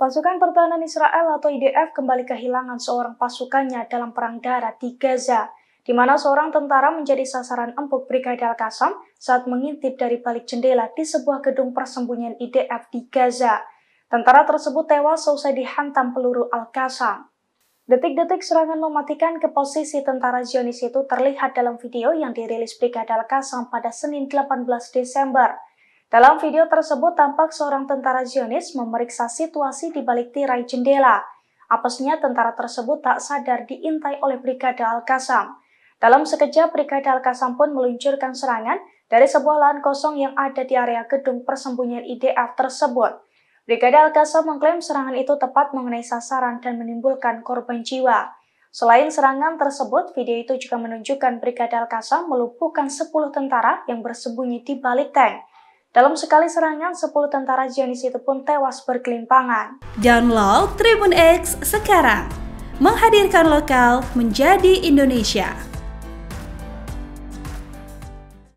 Pasukan pertahanan Israel atau IDF kembali kehilangan seorang pasukannya dalam perang darat di Gaza, di mana seorang tentara menjadi sasaran empuk Brigade Al-Qassam saat mengintip dari balik jendela di sebuah gedung persembunyian IDF di Gaza. Tentara tersebut tewas usai dihantam peluru Al-Qassam. Detik-detik serangan mematikan ke posisi tentara Zionis itu terlihat dalam video yang dirilis Brigade Al-Qassam pada Senin 18 Desember – dalam video tersebut tampak seorang tentara Zionis memeriksa situasi di balik tirai jendela. Apesnya tentara tersebut tak sadar diintai oleh Brigada Al-Qassam. Dalam sekejap, Brigada Al-Qassam pun meluncurkan serangan dari sebuah lahan kosong yang ada di area gedung persembunyian IDF tersebut. Brigada Al-Qassam mengklaim serangan itu tepat mengenai sasaran dan menimbulkan korban jiwa. Selain serangan tersebut, video itu juga menunjukkan Brigada Al-Qassam melumpuhkan 10 tentara yang bersembunyi di balik tank. Dalam sekali serangan, 10 tentara Zionis itu pun tewas berkelimpangan. Download Tribun X sekarang, menghadirkan lokal menjadi Indonesia.